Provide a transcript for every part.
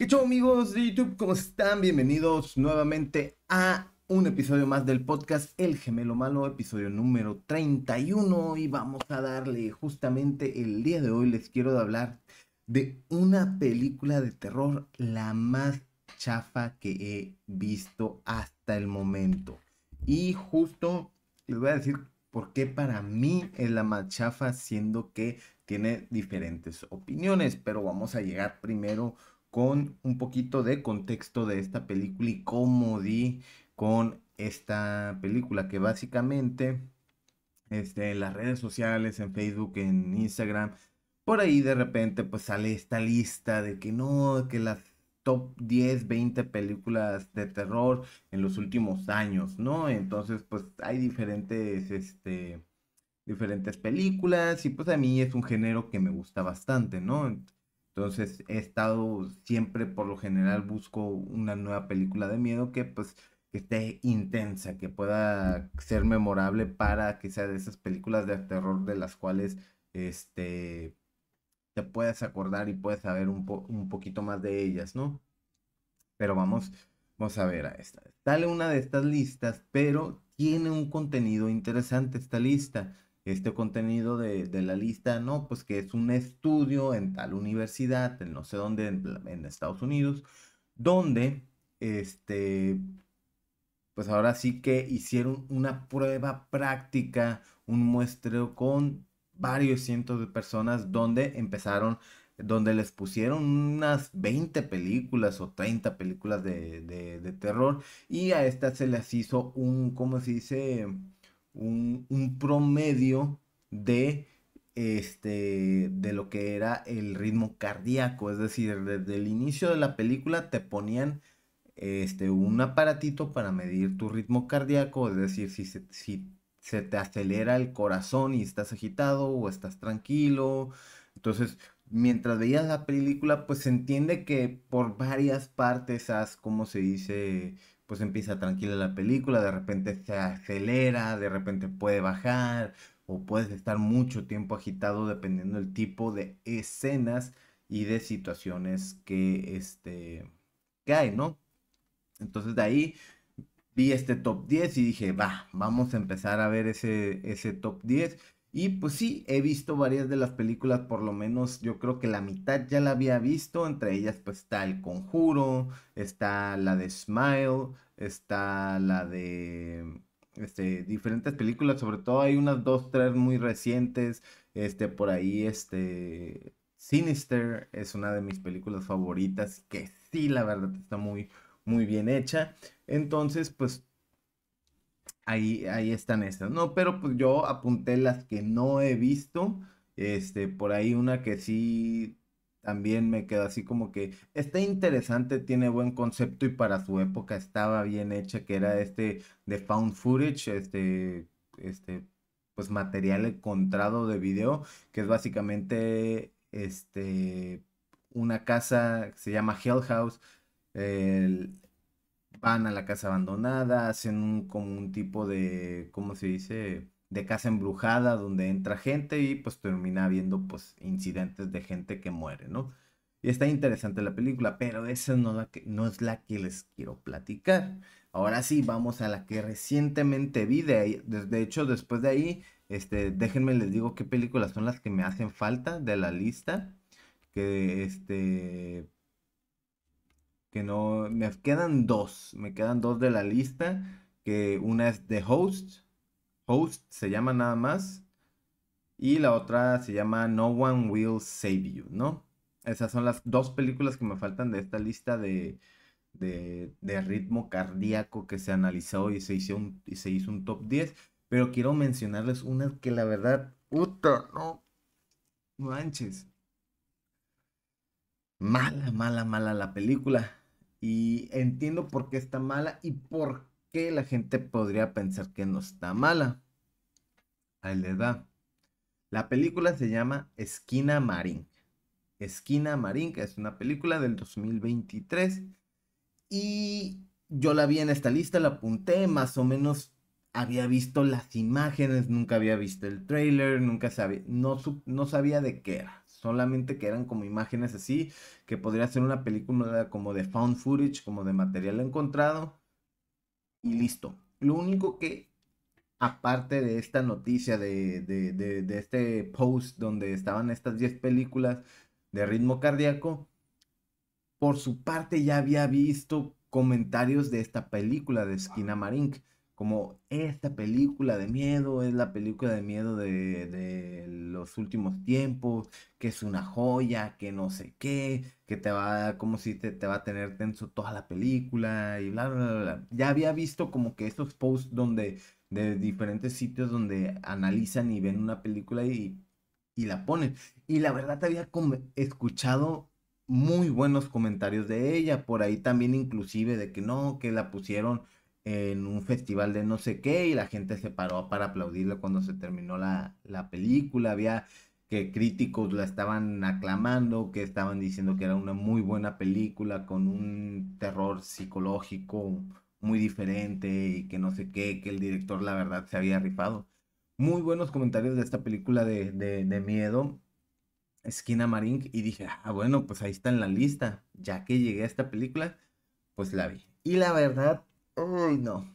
¿Qué amigos de YouTube? ¿Cómo están? Bienvenidos nuevamente a un episodio más del podcast El Gemelo Malo, episodio número 31. Y vamos a darle justamente el día de hoy les quiero hablar de una película de terror, la más chafa que he visto hasta el momento. Y justo les voy a decir por qué para mí es la más chafa, siendo que tiene diferentes opiniones, pero vamos a llegar primero con un poquito de contexto de esta película y cómo di con esta película que básicamente este, en las redes sociales, en Facebook, en Instagram, por ahí de repente pues sale esta lista de que no, que las top 10, 20 películas de terror en los últimos años, ¿no? Entonces pues hay diferentes, este, diferentes películas y pues a mí es un género que me gusta bastante, ¿no? Entonces he estado siempre, por lo general, busco una nueva película de miedo que pues que esté intensa, que pueda ser memorable para que sea de esas películas de terror de las cuales este te puedes acordar y puedes saber un, un poquito más de ellas, ¿no? Pero vamos, vamos a ver a esta. Dale una de estas listas, pero tiene un contenido interesante esta lista este contenido de, la lista, ¿no? Pues que es un estudio en tal universidad, en no sé dónde, en, Estados Unidos, donde, este, pues ahora sí que hicieron una prueba práctica, un muestreo con varios cientos de personas donde empezaron, donde les pusieron unas 20 películas o 30 películas de, de terror y a estas se les hizo un, ¿cómo se dice? un, promedio de este, de lo que era el ritmo cardíaco. Es decir, desde el inicio de la película te ponían este, un aparatito para medir tu ritmo cardíaco. Es decir, si se, si se te acelera el corazón y estás agitado o estás tranquilo. Entonces, mientras veías la película, pues se entiende que por varias partes haz, como se dice, pues empieza tranquila la película, de repente se acelera, de repente puede bajar, o puedes estar mucho tiempo agitado dependiendo del tipo de escenas y de situaciones que, este, que hay, ¿no? Entonces de ahí vi este top 10 y dije, va, vamos a empezar a ver ese, ese top 10 y pues sí, he visto varias de las películas, por lo menos yo creo que la mitad ya la había visto, entre ellas pues está El Conjuro, está la de Smile, está la de este, diferentes películas, sobre todo hay unas dos, tres muy recientes, este, por ahí este, Sinister es una de mis películas favoritas, que sí, la verdad está muy, muy bien hecha. Entonces, pues ahí, están estas. ¿no? Pero pues yo apunté las que no he visto. Este, por ahí una que sí también me quedó así como que está interesante, tiene buen concepto y para su época estaba bien hecha, que era este de found footage, este, este, pues material encontrado de video, que es básicamente este, una casa que se llama Hell House, el, van a la casa abandonada, hacen un, como un tipo de, ¿cómo se dice? De casa embrujada donde entra gente y pues termina habiendo pues incidentes de gente que muere, ¿no? Y está interesante la película, pero esa no, la que, no es la que les quiero platicar. Ahora sí, vamos a la que recientemente vi. De, ahí, hecho, después de ahí, este, déjenme les digo qué películas son las que me hacen falta de la lista. Que este, que no, me quedan dos, me quedan dos de la lista, que una es The Host, Host se llama nada más, y la otra se llama No One Will Save You, ¿no? Esas son las dos películas que me faltan de esta lista de, de, ritmo cardíaco que se analizó y se, hizo un, y se hizo un top 10. Pero quiero mencionarles una que la verdad, puta, no manches. Mala, mala, mala la película. Y entiendo por qué está mala y por qué la gente podría pensar que no está mala. Ahí le da. La película se llama Esquina Marín. Esquina Marín, que es una película del 2023. Y yo la vi en esta lista, la apunté, más o menos había visto las imágenes, nunca había visto el trailer, nunca sabía, no, no sabía de qué era solamente que eran como imágenes así, que podría ser una película como de found footage, como de material encontrado, y listo. Lo único que, aparte de esta noticia, de, de, de, este post donde estaban estas 10 películas de ritmo cardíaco, por su parte ya había visto comentarios de esta película de Skinamarink Marink como esta película de miedo es la película de miedo de, los últimos tiempos, que es una joya, que no sé qué, que te va, como si te, va a tener tenso toda la película y bla, bla, bla, Ya había visto como que estos posts donde, de diferentes sitios donde analizan y ven una película y, y la ponen. Y la verdad te había escuchado muy buenos comentarios de ella, por ahí también inclusive de que no, que la pusieron en un festival de no sé qué y la gente se paró para aplaudirle cuando se terminó la, película. Había que críticos la estaban aclamando, que estaban diciendo que era una muy buena película con un terror psicológico muy diferente y que no sé qué, que el director la verdad se había rifado. Muy buenos comentarios de esta película de, de miedo, Esquina Marín, y dije, ah, bueno, pues ahí está en la lista. Ya que llegué a esta película, pues la vi. Y la verdad, Uy, no.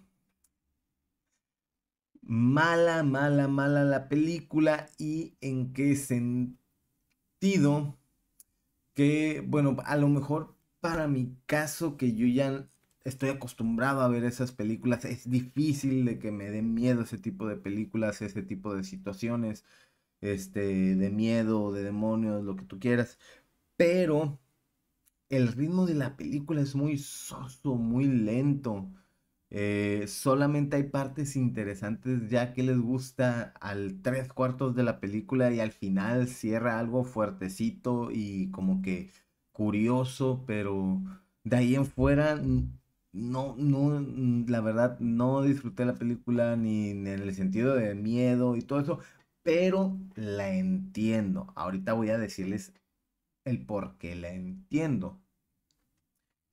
Mala, mala, mala la película y en qué sentido que, bueno, a lo mejor para mi caso que yo ya estoy acostumbrado a ver esas películas, es difícil de que me den miedo ese tipo de películas, ese tipo de situaciones, este, de miedo, de demonios, lo que tú quieras, pero el ritmo de la película es muy soso, muy lento. Eh, solamente hay partes interesantes ya que les gusta al tres cuartos de la película y al final cierra algo fuertecito y como que curioso, pero de ahí en fuera no, no, la verdad no disfruté la película ni, ni en el sentido de miedo y todo eso, pero la entiendo. Ahorita voy a decirles el por qué la entiendo.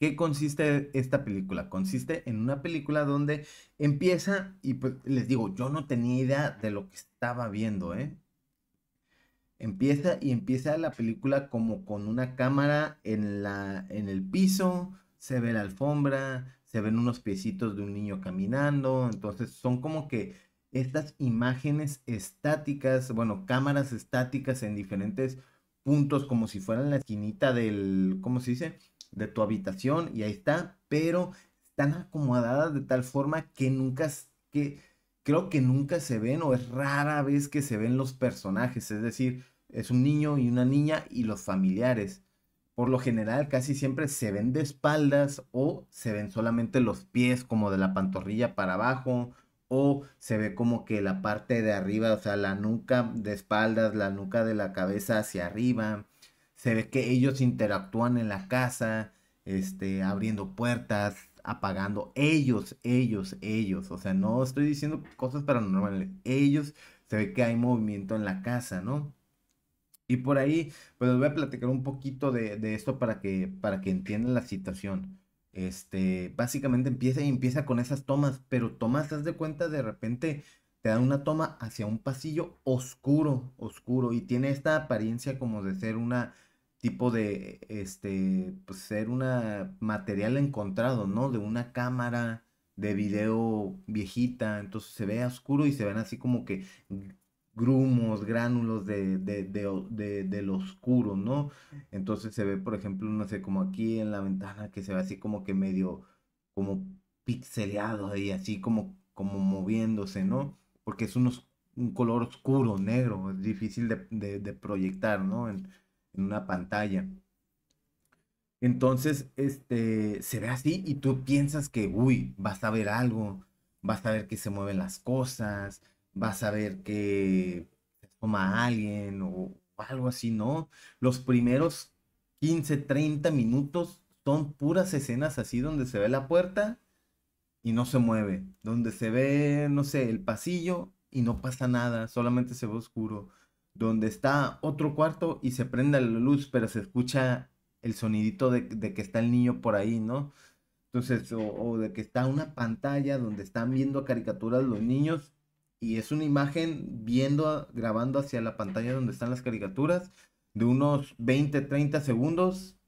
¿Qué consiste esta película? Consiste en una película donde empieza y pues les digo, yo no tenía idea de lo que estaba viendo, ¿eh? Empieza y empieza la película como con una cámara en, la, en el piso, se ve la alfombra, se ven unos piecitos de un niño caminando, entonces son como que estas imágenes estáticas, bueno, cámaras estáticas en diferentes puntos, como si fueran la esquinita del, ¿cómo se dice? de tu habitación y ahí está, pero están acomodadas de tal forma que nunca, que creo que nunca se ven o es rara vez que se ven los personajes, es decir, es un niño y una niña y los familiares. Por lo general casi siempre se ven de espaldas o se ven solamente los pies como de la pantorrilla para abajo o se ve como que la parte de arriba, o sea, la nuca de espaldas, la nuca de la cabeza hacia arriba se ve que ellos interactúan en la casa, este, abriendo puertas, apagando. Ellos, ellos, ellos. O sea, no estoy diciendo cosas paranormales. Ellos se ve que hay movimiento en la casa, ¿no? Y por ahí, pues les voy a platicar un poquito de, esto para que, para que entiendan la situación. Este, básicamente empieza y empieza con esas tomas, pero tomas, ¿te de cuenta, de repente te dan una toma hacia un pasillo oscuro, oscuro, y tiene esta apariencia como de ser una, tipo de, este, pues ser una material encontrado, ¿no? De una cámara de video viejita, entonces se ve oscuro y se ven así como que grumos, gránulos de, de, de, de, lo oscuro, ¿no? Entonces se ve, por ejemplo, no sé, como aquí en la ventana que se ve así como que medio, como pixeleado y así como, como moviéndose, ¿no? Porque es unos, un color oscuro, negro, es difícil de, de, proyectar, ¿no? en una pantalla. Entonces, este, se ve así y tú piensas que, uy, vas a ver algo, vas a ver que se mueven las cosas, vas a ver que se toma alguien o algo así, ¿no? Los primeros 15, 30 minutos son puras escenas así donde se ve la puerta y no se mueve, donde se ve, no sé, el pasillo y no pasa nada, solamente se ve oscuro donde está otro cuarto y se prende la luz, pero se escucha el sonidito de, que está el niño por ahí, ¿no? Entonces, o, o, de que está una pantalla donde están viendo caricaturas los niños y es una imagen viendo, grabando hacia la pantalla donde están las caricaturas de unos 20, 30 segundos,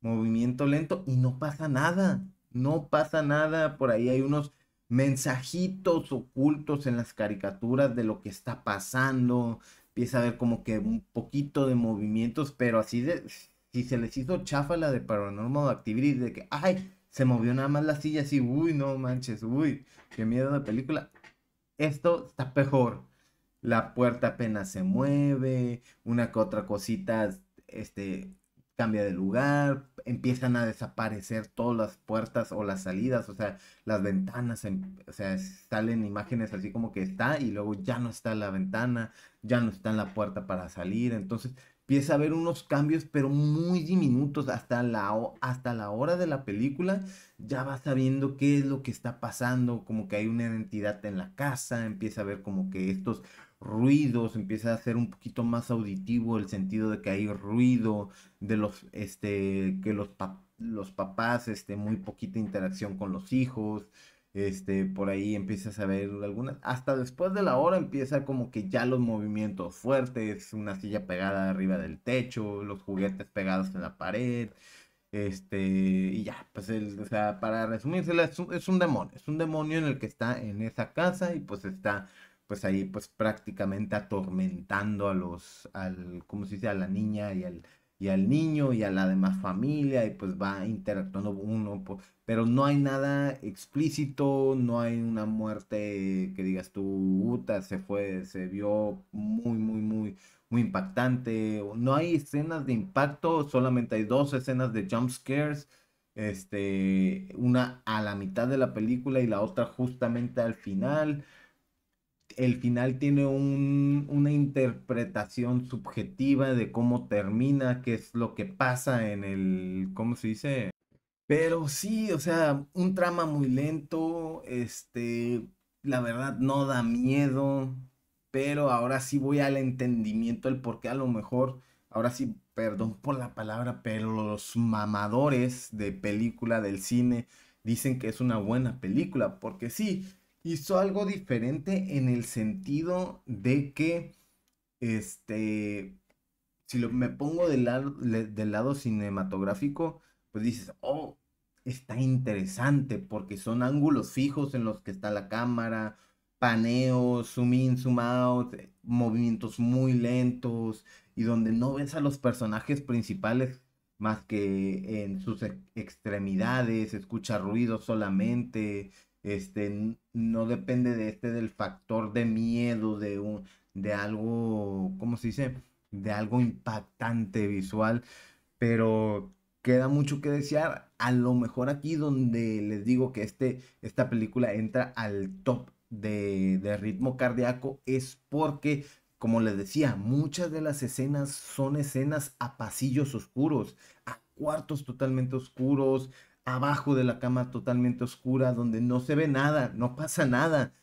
movimiento lento y no pasa nada, no pasa nada, por ahí hay unos mensajitos ocultos en las caricaturas de lo que está pasando. Empieza a ver como que un poquito de movimientos, pero así de. Si se les hizo chafa la de Paranormal Activity, de que, ay, se movió nada más la silla así, uy, no manches, uy, qué miedo de película. Esto está peor. La puerta apenas se mueve, una que otra cosita, este, cambia de lugar, empiezan a desaparecer todas las puertas o las salidas, o sea, las ventanas, em, o sea, salen imágenes así como que está y luego ya no está la ventana, ya no está en la puerta para salir, entonces empieza a haber unos cambios pero muy diminutos hasta la, hasta la hora de la película, ya va sabiendo qué es lo que está pasando, como que hay una identidad en la casa, empieza a ver como que estos ruidos, empieza a ser un poquito más auditivo el sentido de que hay ruido, de los, este, que los, los papás, este, muy poquita interacción con los hijos, este, por ahí empiezas a ver algunas, hasta después de la hora empieza como que ya los movimientos fuertes, una silla pegada arriba del techo, los juguetes pegados en la pared, este, y ya, pues, para resumirse es un demonio, es un demonio en el que está en esa casa y pues está pues ahí pues prácticamente atormentando a los, al, ¿cómo se dice? A la niña y al, y al niño y a la demás familia y pues va interactuando uno, pero no hay nada explícito, no hay una muerte que digas tú, Uta, se fue, se vio muy, muy, muy, muy impactante, no hay escenas de impacto, solamente hay dos escenas de jump scares, este, una a la mitad de la película y la otra justamente al final el final tiene una interpretación subjetiva de cómo termina, qué es lo que pasa en el, ¿cómo se dice? Pero sí, o sea, un trama muy lento, este, la verdad no da miedo, pero ahora sí voy al entendimiento del por qué a lo mejor, ahora sí, perdón por la palabra, pero los mamadores de película del cine dicen que es una buena película, porque sí, hizo algo diferente en el sentido de que, este, si lo, me pongo del, lado, cinematográfico, pues dices, oh, está interesante porque son ángulos fijos en los que está la cámara, paneos, zoom in, zoom out, eh, movimientos muy lentos y donde no ves a los personajes principales más que en sus extremidades, escucha ruido solamente, este, no depende de este, del factor de miedo, de, un, de algo, como se dice? De algo impactante visual, pero queda mucho que desear. A lo mejor aquí donde les digo que este, esta película entra al top de, de ritmo cardíaco es porque como les decía, muchas de las escenas son escenas a pasillos oscuros, a cuartos totalmente oscuros, abajo de la cama totalmente oscura, donde no se ve nada, no pasa nada.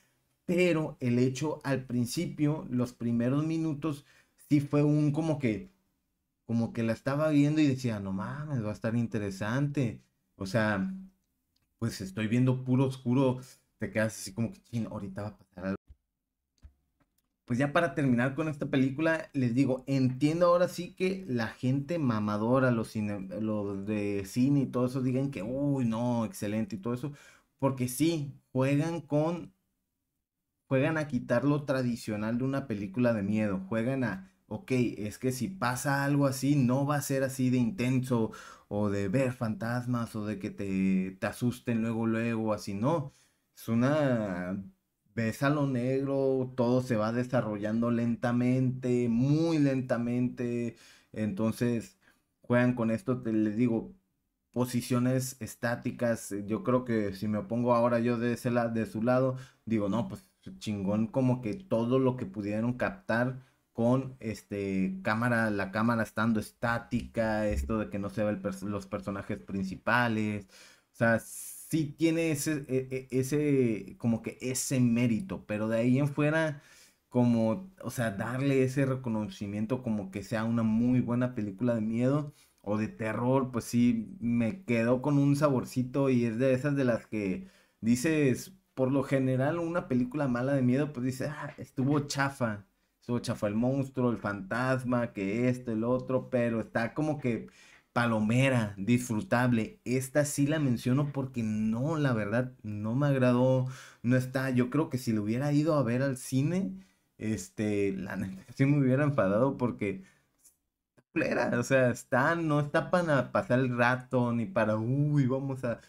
Pero el hecho al principio, los primeros minutos, sí fue un como que, como que la estaba viendo y decía, no mames, va a estar interesante. O sea, pues estoy viendo puro oscuro, te quedas así como que, chino, ahorita va a pasar algo pues ya para terminar con esta película, les digo, entiendo ahora sí que la gente mamadora, los, los de cine y todo eso, digan que, uy, no, excelente y todo eso, porque sí, juegan con, juegan a quitar lo tradicional de una película de miedo, juegan a, ok, es que si pasa algo así, no va a ser así de intenso, o de ver fantasmas, o de que te, te asusten luego, luego, así, no. Es una ves a lo negro, todo se va desarrollando lentamente, muy lentamente. Entonces, juegan con esto, te les digo, posiciones estáticas. Eh, yo creo que si me pongo ahora yo de, ese de su lado, digo, no, pues chingón como que todo lo que pudieron captar con este cámara, la cámara estando estática, esto de que no se ve los personajes principales. O sea, sí tiene ese, e, e, ese, como que ese mérito, pero de ahí en fuera, como, o sea, darle ese reconocimiento como que sea una muy buena película de miedo o de terror, pues sí, me quedó con un saborcito y es de esas de las que dices, por lo general, una película mala de miedo, pues dice, ah, estuvo chafa, estuvo chafa el monstruo, el fantasma, que esto, el otro, pero está como que palomera, disfrutable. Esta sí la menciono porque no, la verdad, no me agradó, no está. Yo creo que si lo hubiera ido a ver al cine, este, la neta sí me hubiera enfadado porque o sea, está, no está para pasar el rato ni para, uy, vamos a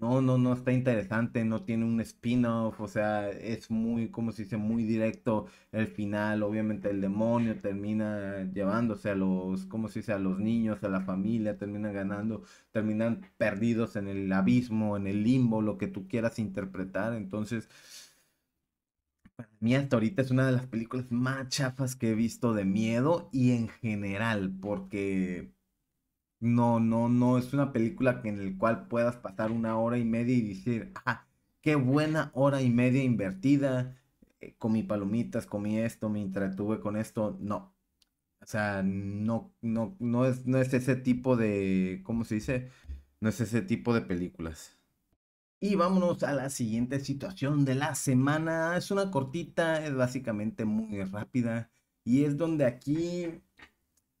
no, no, no está interesante, no tiene un spin-off, o sea, es muy, como se dice, muy directo el final, obviamente el demonio termina llevándose a los, como se dice, a los niños, a la familia, terminan ganando, terminan perdidos en el abismo, en el limbo, lo que tú quieras interpretar, entonces... Para mí hasta ahorita es una de las películas más chafas que he visto de miedo y en general, porque no, no, no, es una película en la cual puedas pasar una hora y media y decir, ah, qué buena hora y media invertida, eh, comí palomitas, comí esto, me interactué con esto, no. O sea, no, no, no es, no es ese tipo de, ¿cómo se dice? No es ese tipo de películas. Y vámonos a la siguiente situación de la semana. Es una cortita, es básicamente muy rápida. Y es donde aquí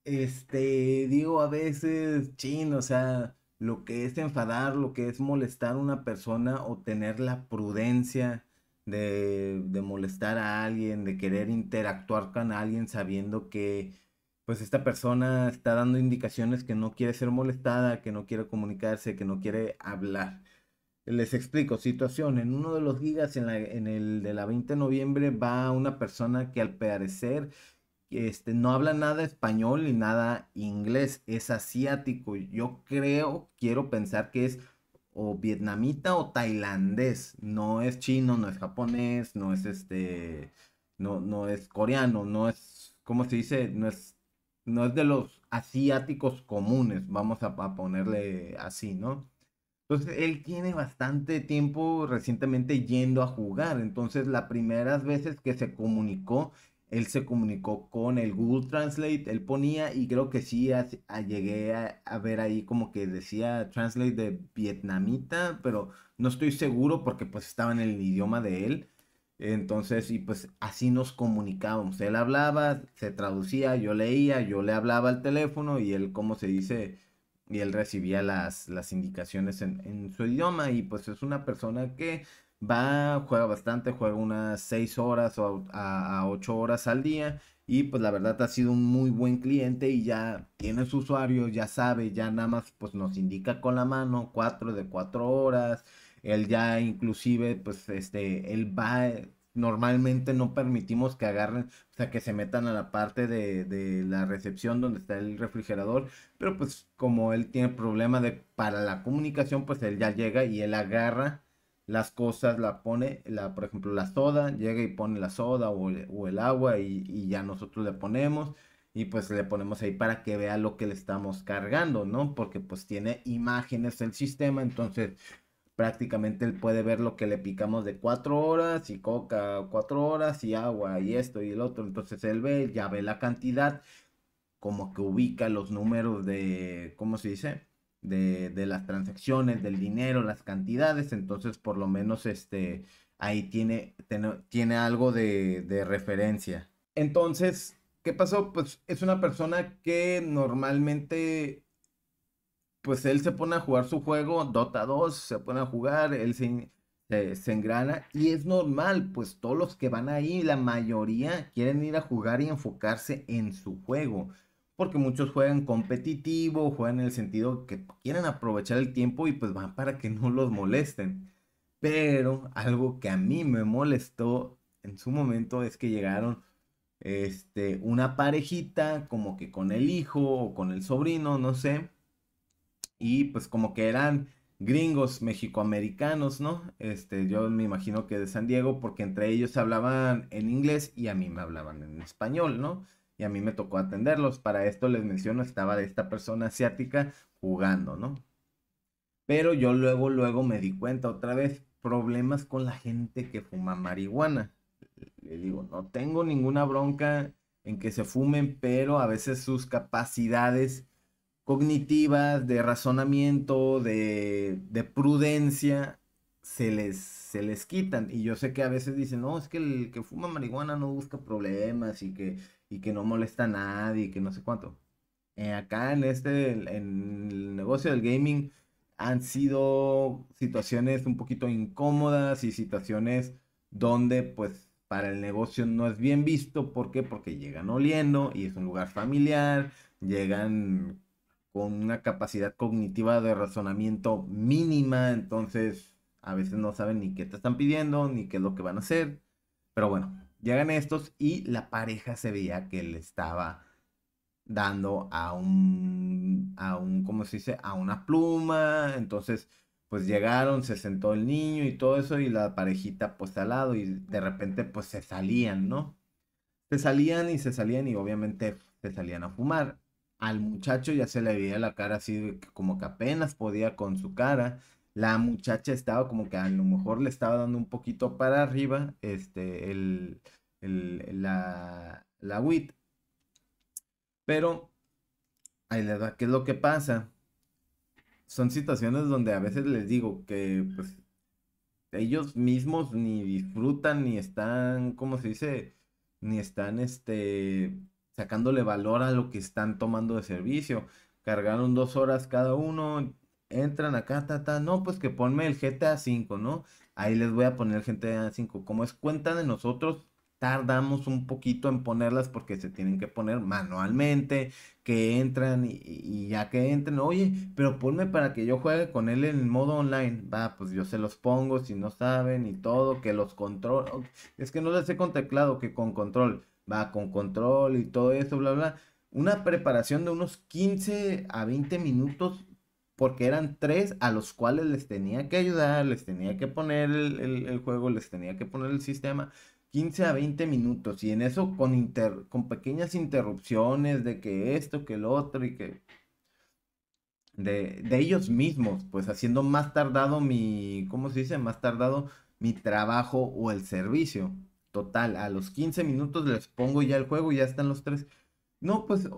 este, digo, a veces, chin, o sea, lo que es enfadar, lo que es molestar a una persona o tener la prudencia de, molestar a alguien, de querer interactuar con alguien sabiendo que pues esta persona está dando indicaciones que no quiere ser molestada, que no quiere comunicarse, que no quiere hablar. Les explico, situación, en uno de los gigas en, la, en el de la 20 de noviembre va una persona que al parecer este, no habla nada español ni nada inglés, es asiático. Yo creo, quiero pensar que es o vietnamita o tailandés, no es chino, no es japonés, no es este, no, no es coreano, no es, ¿cómo se dice? No es, no es de los asiáticos comunes, vamos a ponerle así, ¿no? Entonces, él tiene bastante tiempo recientemente yendo a jugar. Entonces, las primeras veces que se comunicó, él se comunicó con el Google Translate, él ponía y creo que sí llegué a, ver ahí como que decía Translate de vietnamita, pero no estoy seguro porque pues estaba en el idioma de él. Entonces, y pues así nos comunicábamos. Él hablaba, se traducía, yo leía, yo le hablaba al teléfono y él, como se dice, y él recibía las, las indicaciones en su idioma. Y pues es una persona que va, juega bastante, juega unas 6 horas o a, 8 horas al día y pues la verdad ha sido un muy buen cliente y ya tiene su usuario, ya sabe, ya nada más pues nos indica con la mano 4 de 4 horas, él ya inclusive pues este, él va, eh, normalmente no permitimos que agarren, o sea, que se metan a la parte de, de, la recepción donde está el refrigerador, pero pues como él tiene problema de, para la comunicación, pues él ya llega y él agarra las cosas, la pone, la, por ejemplo, la soda, llega y pone la soda o, el agua y, y, ya nosotros le ponemos y pues le ponemos ahí para que vea lo que le estamos cargando, ¿no? Porque pues tiene imágenes el sistema, entonces prácticamente él puede ver lo que le picamos de cuatro horas y coca, cuatro horas y agua y esto y el otro, entonces él ve, ya ve la cantidad, como que ubica los números de, ¿cómo se dice? de, las transacciones, del dinero, las cantidades, entonces por lo menos este, ahí tiene, tiene algo de, referencia. Entonces, ¿qué pasó? Pues es una persona que normalmente pues él se pone a jugar su juego, Dota 2, se pone a jugar, él se, engrana y es normal, pues todos los que van ahí, la mayoría quieren ir a jugar y enfocarse en su juego porque muchos juegan competitivo, juegan en el sentido que quieren aprovechar el tiempo y pues van para que no los molesten. Pero algo que a mí me molestó en su momento es que llegaron este, una parejita como que con el hijo o con el sobrino, no sé. Y pues como que eran gringos mexicoamericanos, ¿no? Este, yo me imagino que de San Diego porque entre ellos hablaban en inglés y a mí me hablaban en español, ¿no? y a mí me tocó atenderlos. Para esto les menciono, estaba esta persona asiática jugando, ¿no? Pero yo luego, luego me di cuenta otra vez, problemas con la gente que fuma marihuana. Le digo, no tengo ninguna bronca en que se fumen, pero a veces sus capacidades cognitivas, de razonamiento, de, de prudencia, se les, se les quitan. Y yo sé que a veces dicen, no, es que el que fuma marihuana no busca problemas y que y que no molesta a nadie que no sé cuánto. Eh, acá en este, en el negocio del gaming, han sido situaciones un poquito incómodas y situaciones donde pues para el negocio no es bien visto. ¿Por qué? Porque llegan oliendo y es un lugar familiar, llegan con una capacidad cognitiva de razonamiento mínima, entonces a veces no saben ni qué te están pidiendo, ni qué es lo que van a hacer. Pero bueno, Llegan estos y la pareja se veía que le estaba dando a un, a ¿cómo se dice? A una pluma. Entonces, pues llegaron, se sentó el niño y todo eso y la parejita pues al lado y de repente pues se salían, ¿no? Se salían y se salían y obviamente se salían a fumar. Al muchacho ya se le veía la cara así como que apenas podía con su cara la muchacha estaba como que a lo mejor le estaba dando un poquito para arriba este, el, el la, la WIT. Pero, ahí ¿qué es lo que pasa? Son situaciones donde a veces les digo que pues, ellos mismos ni disfrutan, ni están, ¿cómo se dice? Ni están este, sacándole valor a lo que están tomando de servicio. Cargaron dos horas cada uno, entran acá, ta, no, pues que ponme el GTA 5, ¿no? Ahí les voy a poner GTA 5. Como es cuenta de nosotros, tardamos un poquito en ponerlas porque se tienen que poner manualmente, que entran y, ya que entren, oye, pero ponme para que yo juegue con él en modo online. Va, pues yo se los pongo si no saben y todo, que los control, es que no les he con teclado, que con control, va con control y todo eso, bla, bla. Una preparación de unos 15 a 20 minutos porque eran tres a los cuales les tenía que ayudar, les tenía que poner el, juego, les tenía que poner el sistema. 15 a 20 minutos y en eso con, inter, con pequeñas interrupciones de que esto, que el otro y que... De, de, ellos mismos, pues haciendo más tardado mi, ¿cómo se dice? Más tardado mi trabajo o el servicio. Total, a los 15 minutos les pongo ya el juego, Y ya están los tres. No, pues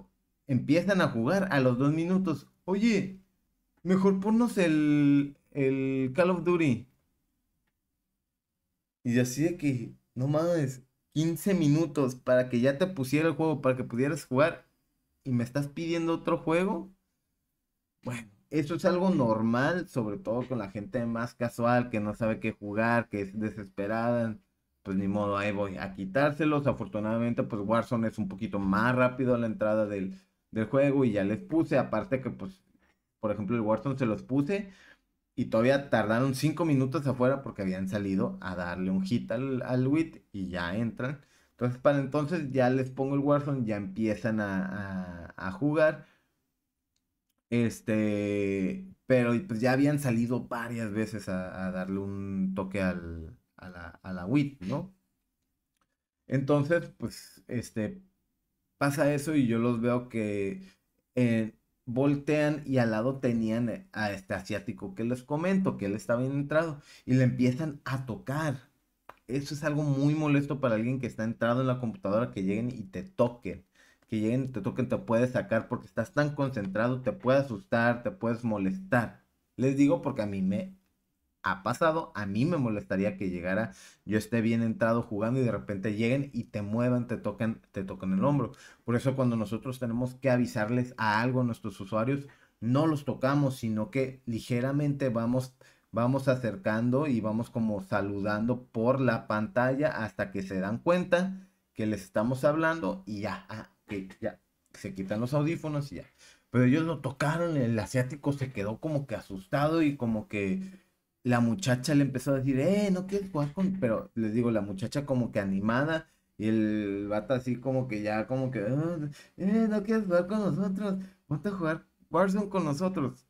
empiezan a jugar a los dos minutos. Oye, Mejor ponnos el, Call of Duty. Y así de que, no mames, 15 minutos para que ya te pusiera el juego, para que pudieras jugar. Y me estás pidiendo otro juego. Bueno, eso es algo normal, sobre todo con la gente más casual, que no sabe qué jugar, que es desesperada. Pues ni modo, ahí voy a quitárselos. Afortunadamente, pues Warzone es un poquito más rápido a la entrada del, del juego y ya les puse. Aparte que pues por ejemplo, el Warzone se los puse y todavía tardaron cinco minutos afuera porque habían salido a darle un hit al, al WIT y ya entran. Entonces, para entonces ya les pongo el Warzone, ya empiezan a, jugar. Este, pero pues ya habían salido varias veces a, darle un toque al, a la, a WIT, ¿no? Entonces, pues, este, pasa eso y yo los veo que voltean y al lado tenían eh, a este asiático que les comento, que él estaba bien entrado, y le empiezan a tocar. Eso es algo muy molesto para alguien que está entrado en la computadora, que lleguen y te toquen. Que lleguen te toquen, te puedes sacar porque estás tan concentrado, te puede asustar, te puedes molestar. Les digo porque a mí me ha pasado. A mí me molestaría que llegara, yo esté bien entrado jugando y de repente lleguen y te muevan, te tocan, te tocan el hombro. Por eso cuando nosotros tenemos que avisarles a algo a nuestros usuarios, no los tocamos, sino que ligeramente vamos vamos acercando y vamos como saludando por la pantalla hasta que se dan cuenta que les estamos hablando y ya, ah, que ya se quitan los audífonos y ya. Pero ellos lo tocaron, el asiático se quedó como que asustado y como que la muchacha le empezó a decir, eh, no quieres jugar con... Pero les digo, la muchacha como que animada y el vata así como que ya como que, eh, no quieres jugar con nosotros, ponte a jugar Warzone con nosotros.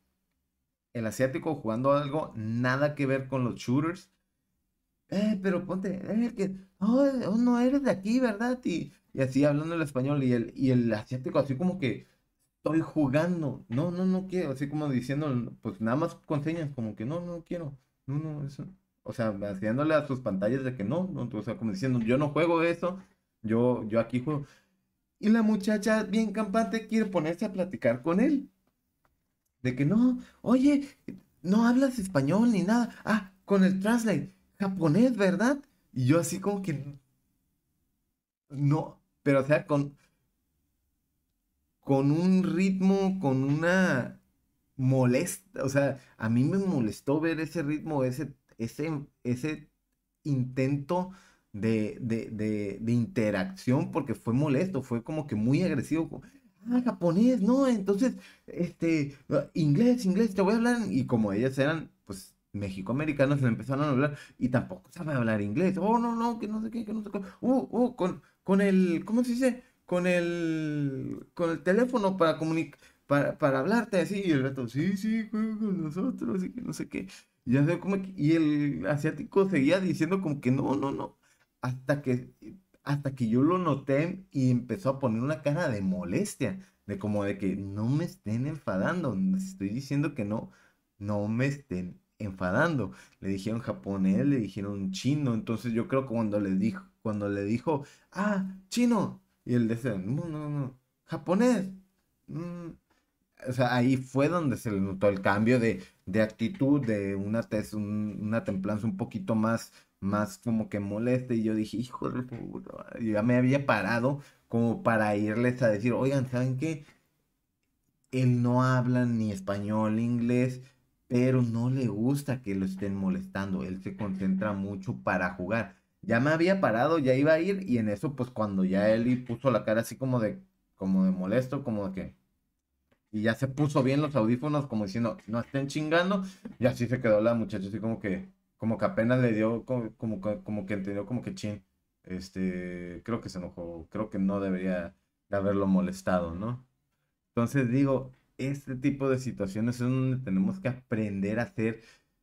El asiático jugando algo nada que ver con los shooters. Eh, pero ponte, eh, que, oh, oh no eres de aquí, ¿verdad? Y, y así hablando el español y el, y el asiático así como que estoy jugando. No, no, no quiero. Así como diciendo, pues nada más con señas, como que no, no quiero. No, no, eso. O sea, haciéndole a sus pantallas de que no, o sea, como diciendo, yo no juego eso, yo, yo aquí juego. Y la muchacha, bien campante, quiere ponerse a platicar con él. De que no, oye, no hablas español ni nada. Ah, con el translate, japonés, ¿verdad? Y yo así como que... No, pero o sea, con, con un ritmo, con una molesta, o sea, a mí me molestó ver ese ritmo, ese, ese, ese intento de, de, de, de interacción, porque fue molesto, fue como que muy agresivo. Ah, japonés, no, entonces, este, inglés, inglés, te voy a hablar. Y como ellas eran, pues, mexicoamericanas, le empezaron a hablar y tampoco sabe hablar inglés. Oh, no, no, que no sé qué, que no sé qué. Uh, uh, con, con el, ¿cómo se dice? con el, con el teléfono para comunicar. Para, hablarte así, y el gato, sí, sí, juega con nosotros, así que no sé qué. Y, como y el asiático seguía diciendo como que no, no, no. Hasta que, hasta que yo lo noté y empezó a poner una cara de molestia, de como de que no me estén enfadando, estoy diciendo que no, no me estén enfadando. Le dijeron japonés, le dijeron chino, entonces yo creo que cuando le dijo, cuando le dijo, ah, chino, y él decía, no, no, no, japonés. Mm, o sea, ahí fue donde se le notó el cambio de, de actitud, de una, una templanza un poquito más, más como que molesta. Y yo dije, hijo de puta, ya me había parado como para irles a decir, oigan, ¿saben qué? Él no habla ni español, ni inglés, pero no le gusta que lo estén molestando. Él se concentra mucho para jugar ya me había parado, ya iba a ir, y en eso, pues cuando ya él puso la cara así como de, como de molesto, como de que. Y ya se puso bien los audífonos, como diciendo, no estén chingando. Y así se quedó la muchacha, así como que, como que apenas le dio, como, como, como que entendió, como que chin. Este, creo que se enojó, creo que no debería haberlo molestado, ¿no? Entonces digo, este tipo de situaciones es donde tenemos que aprender a ser,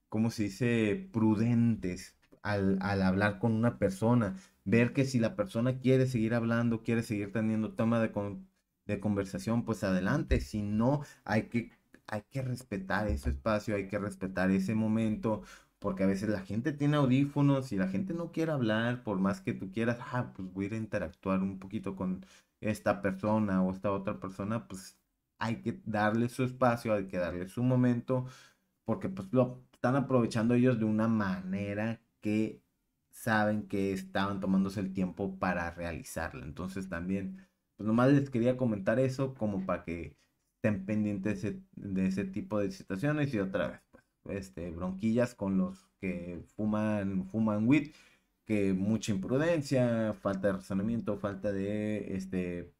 como se dice, prudentes al, hablar con una persona, ver que si la persona quiere seguir hablando, quiere seguir teniendo tema de, conversación, pues adelante, si no, hay que, hay que respetar ese espacio, hay que respetar ese momento, porque a veces la gente tiene audífonos y la gente no quiere hablar, por más que tú quieras, ah, pues voy a interactuar un poquito con esta persona o esta otra persona, pues hay que darle su espacio, hay que darle su momento, porque pues lo están aprovechando ellos de una manera que saben que estaban tomándose el tiempo para realizarla. Entonces también, pues nomás les quería comentar eso como para que estén pendientes de ese, tipo de situaciones y otra vez, pues, este, bronquillas con los que fuman, fuman weed, que mucha imprudencia, falta de razonamiento, falta de, este,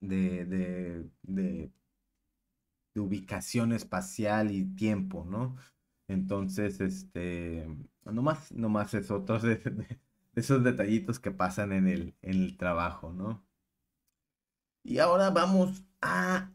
de, de, de, de ubicación espacial y tiempo, ¿no? Entonces, este, más, nomás es otro de, esos detallitos que pasan en el, en el trabajo, ¿no? Y ahora vamos a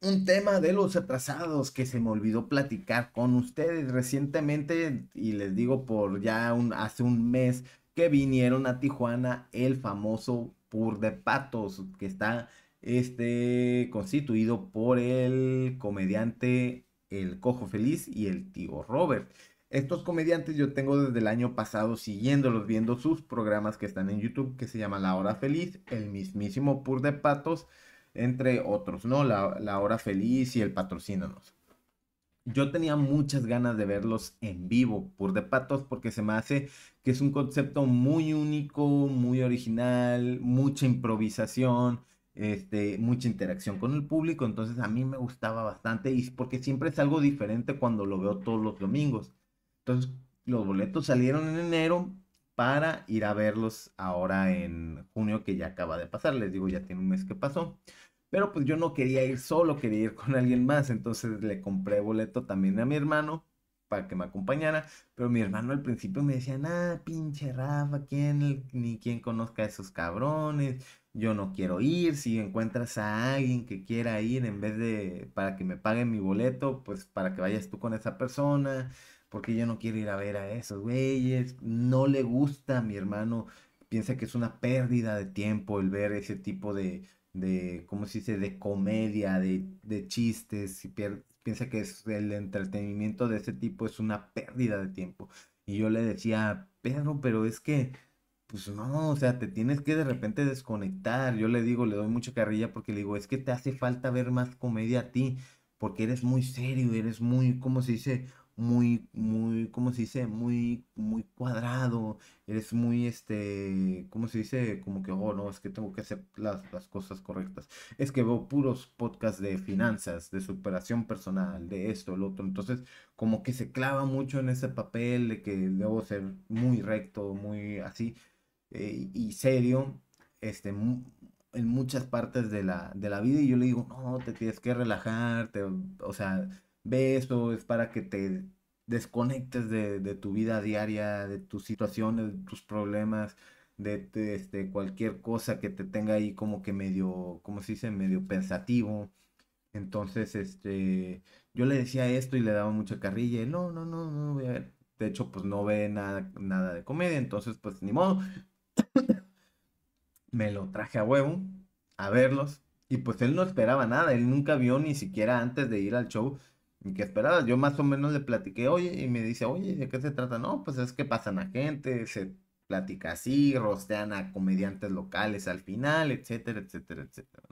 un tema de los atrasados que se me olvidó platicar con ustedes recientemente y les digo por ya un, hace un mes que vinieron a Tijuana el famoso Pur de Patos que está este constituido por el comediante el Cojo Feliz y el Tío Robert. Estos comediantes yo tengo desde el año pasado siguiéndolos, viendo sus programas que están en YouTube, que se llama La Hora Feliz, el mismísimo Pur de Patos, entre otros, ¿no? La, la Hora Feliz y el Patrocínanos. Yo tenía muchas ganas de verlos en vivo, Pur de Patos, porque se me hace que es un concepto muy único, muy original, mucha improvisación este, mucha interacción con el público, entonces a mí me gustaba bastante y porque siempre es algo diferente cuando lo veo todos los domingos. Entonces los boletos salieron en enero para ir a verlos ahora en junio que ya acaba de pasar, les digo ya tiene un mes que pasó. Pero pues yo no quería ir solo, quería ir con alguien más, entonces le compré boleto también a mi hermano para que me acompañara, pero mi hermano al principio me decía, ah, pinche Rafa, ¿quién, ni quién conozca a esos cabrones, yo no quiero ir, si encuentras a alguien que quiera ir en vez de para que me paguen mi boleto, pues para que vayas tú con esa persona, porque yo no quiero ir a ver a esos güeyes, no le gusta a mi hermano, piensa que es una pérdida de tiempo el ver ese tipo de, de ¿cómo se dice?, de comedia, de, de chistes, piensa que el entretenimiento de ese tipo es una pérdida de tiempo. Y yo le decía, Pedro, pero es que pues no, o sea, te tienes que de repente desconectar. Yo le digo, le doy mucha carrilla porque le digo, es que te hace falta ver más comedia a ti, porque eres muy serio, eres muy, ¿cómo se dice? Muy, muy, ¿cómo se dice? Muy, muy cuadrado, eres muy, este, ¿cómo se dice? Como que, oh, no, es que tengo que hacer las, las cosas correctas. Es que veo puros podcasts de finanzas, de superación personal, de esto, el otro. Entonces, como que se clava mucho en ese papel de que debo ser muy recto, muy así eh, y serio este, en muchas partes de la, de la vida y yo le digo, no, te tienes que relajar, o sea, ve esto, es para que te desconectes de, tu vida diaria, de tus situaciones, de tus problemas, de, este, cualquier cosa que te tenga ahí como que medio, como se dice? Medio pensativo. Entonces, este, yo le decía esto y le daba mucha carrilla. Y, no, no, no, no voy a ver. De hecho, pues no ve nada, nada de comedia. Entonces, pues ni modo me lo traje a huevo a verlos. Y pues él no esperaba nada, él nunca vio ni siquiera antes de ir al show ni que esperaba. Yo más o menos le platiqué, oye, y me dice, oye, ¿de qué se trata? No, pues es que pasan a gente, se platica así, rostean a comediantes locales al final, etcétera, etcétera, etcétera,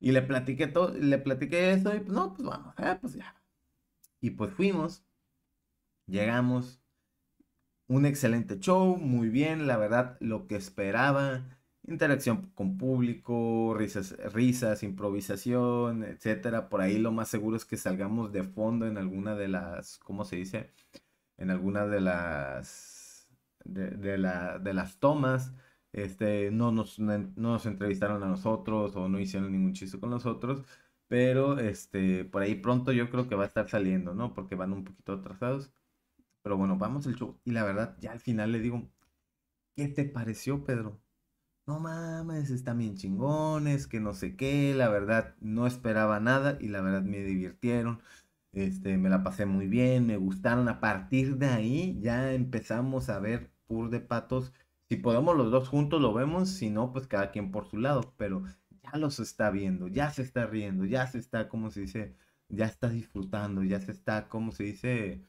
Y le platiqué todo, le platiqué eso y pues no, pues vamos, eh, pues ya. Y pues fuimos, llegamos, un excelente show, muy bien, la verdad, lo que esperaba. Interacción con público, risas, risas, improvisación, etcétera. Por ahí lo más seguro es que salgamos de fondo en alguna de las, ¿cómo se dice? En alguna de las, de, la, de las tomas. Este, no nos, entrevistaron a nosotros o no hicieron ningún chiste con nosotros. Pero este, por ahí pronto yo creo que va a estar saliendo, ¿no? Porque van un poquito atrasados. Pero bueno, vamos al show. Y la verdad, ya al final le digo, ¿qué te pareció, Pedro? No mames, están bien chingones, que no sé qué. La verdad, no esperaba nada y la verdad me divirtieron. Este, me la pasé muy bien, me gustaron. A partir de ahí ya empezamos a ver Pur de Patos. Si podemos los dos juntos lo vemos, si no, pues cada quien por su lado. Pero ya los está viendo, ya se está riendo, ya se está, como se dice, ya está disfrutando, ya se está, como se dice,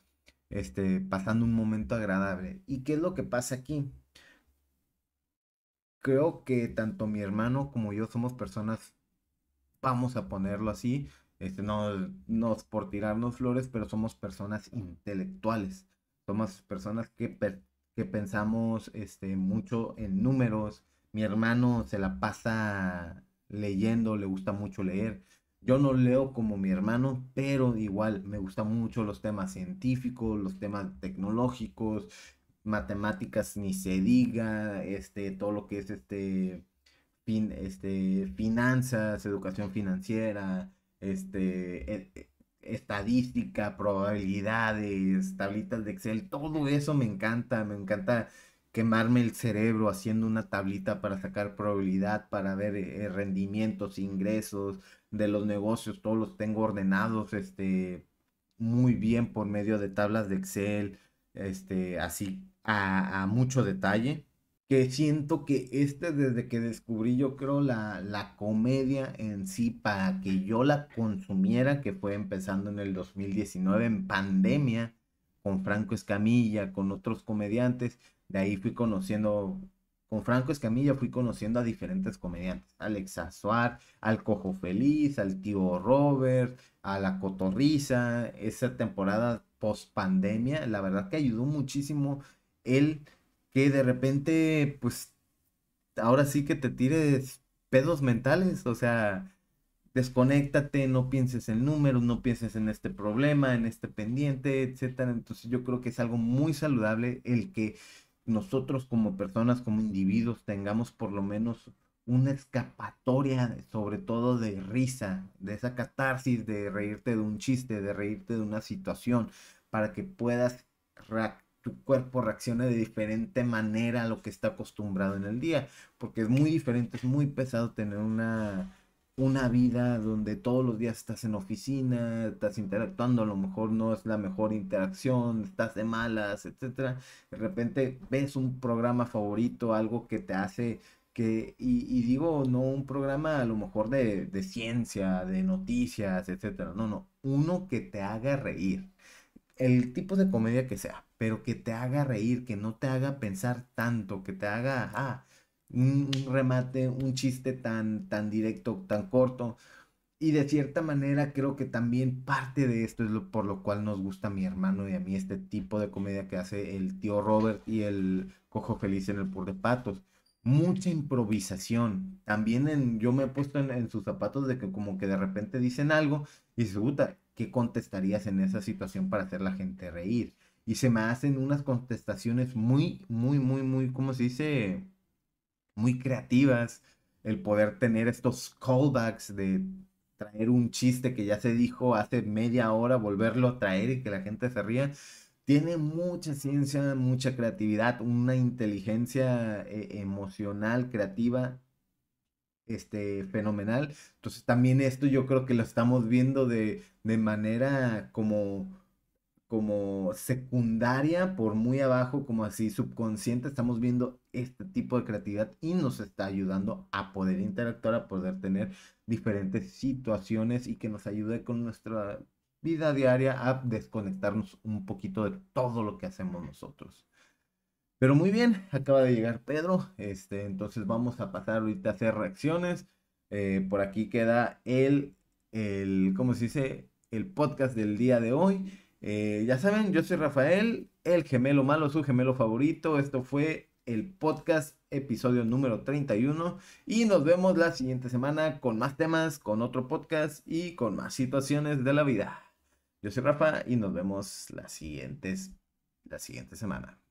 este, pasando un momento agradable. ¿Y qué es lo que pasa aquí? Creo que tanto mi hermano como yo somos personas, vamos a ponerlo así, este, no, por tirarnos flores, pero somos personas intelectuales. Somos personas que, pensamos este, mucho en números. Mi hermano se la pasa leyendo, le gusta mucho leer. Yo no leo como mi hermano, pero igual me gustan mucho los temas científicos, los temas tecnológicos, matemáticas ni se diga, este, todo lo que es este, fin, este, finanzas, educación financiera, este, e, e, estadística, probabilidades, tablitas de Excel, todo eso me encanta, me encanta quemarme el cerebro haciendo una tablita para sacar probabilidad, para ver eh, eh, rendimientos, ingresos de los negocios, todos los tengo ordenados este, muy bien por medio de tablas de Excel, este, así a, a mucho detalle. Que siento que este, desde que descubrí, yo creo, la, la comedia en sí, para que yo la consumiera, que fue empezando en el 2019, en pandemia, con Franco Escamilla, con otros comediantes, de ahí fui conociendo, con Franco Escamilla fui conociendo a diferentes comediantes, Alex Azuar, al Cojo Feliz, al Tío Robert, a La Cotorriza, esa temporada post pandemia, la verdad que ayudó muchísimo el que de repente, pues, ahora sí que te tires pedos mentales, o sea, desconéctate, no pienses en números, no pienses en este problema, en este pendiente, etcétera. Entonces yo creo que es algo muy saludable el que nosotros como personas, como individuos, tengamos por lo menos una escapatoria, sobre todo de risa, de esa catarsis, de reírte de un chiste, de reírte de una situación, para que puedas tu cuerpo reaccione de diferente manera a lo que está acostumbrado en el día, porque es muy diferente, es muy pesado tener una una vida donde todos los días estás en oficina, estás interactuando, a lo mejor no es la mejor interacción, estás de malas, etcétera. De repente ves un programa favorito, algo que te hace que, y, digo, no un programa a lo mejor de, de ciencia, de noticias, etcétera. No, no, uno que te haga reír. El tipo de comedia que sea, pero que te haga reír, que no te haga pensar tanto, que te haga, ah, un, remate, un chiste tan, tan directo, tan corto. Y de cierta manera creo que también parte de esto es lo, por lo cual nos gusta a mi hermano y a mí este tipo de comedia que hace el tío Robert y el cojo feliz en el pur de patos. Mucha improvisación. También en, yo me he puesto en, sus zapatos de que como que de repente dicen algo y se gusta ¿qué contestarías en esa situación para hacer la gente reír? Y se me hacen unas contestaciones muy, muy, muy, muy, ¿cómo se dice? muy creativas, el poder tener estos callbacks de traer un chiste que ya se dijo hace media hora, volverlo a traer y que la gente se ría. Tiene mucha ciencia, mucha creatividad, una inteligencia eh, emocional, creativa, este, fenomenal. Entonces también esto yo creo que lo estamos viendo de, de manera como como secundaria, por muy abajo, como así subconsciente, estamos viendo este tipo de creatividad y nos está ayudando a poder interactuar, a poder tener diferentes situaciones y que nos ayude con nuestra vida diaria a desconectarnos un poquito de todo lo que hacemos nosotros. Pero muy bien, acaba de llegar Pedro, este, entonces vamos a pasar ahorita a hacer reacciones. Eh, por aquí queda el, el, se dice? El podcast del día de hoy. Eh, ya saben, yo soy Rafael, el gemelo malo, su gemelo favorito. Esto fue el podcast episodio número 31 y nos vemos la siguiente semana con más temas, con otro podcast y con más situaciones de la vida. Yo soy Rafa y nos vemos la, siguientes, la siguiente semana.